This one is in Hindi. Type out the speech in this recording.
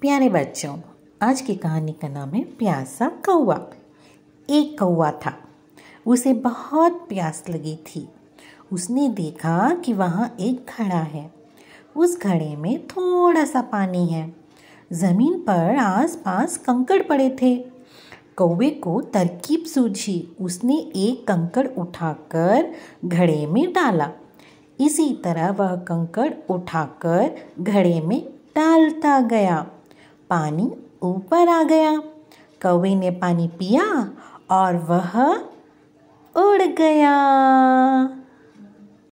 प्यारे बच्चों आज की कहानी का नाम है प्यासा कौआ एक कौआ था उसे बहुत प्यास लगी थी उसने देखा कि वहाँ एक घड़ा है उस घड़े में थोड़ा सा पानी है ज़मीन पर आसपास कंकड़ पड़े थे कौवे को तरकीब सूझी उसने एक कंकड़ उठाकर घड़े में डाला इसी तरह वह कंकड़ उठाकर घड़े में डालता गया पानी ऊपर आ गया कौवे ने पानी पिया और वह उड़ गया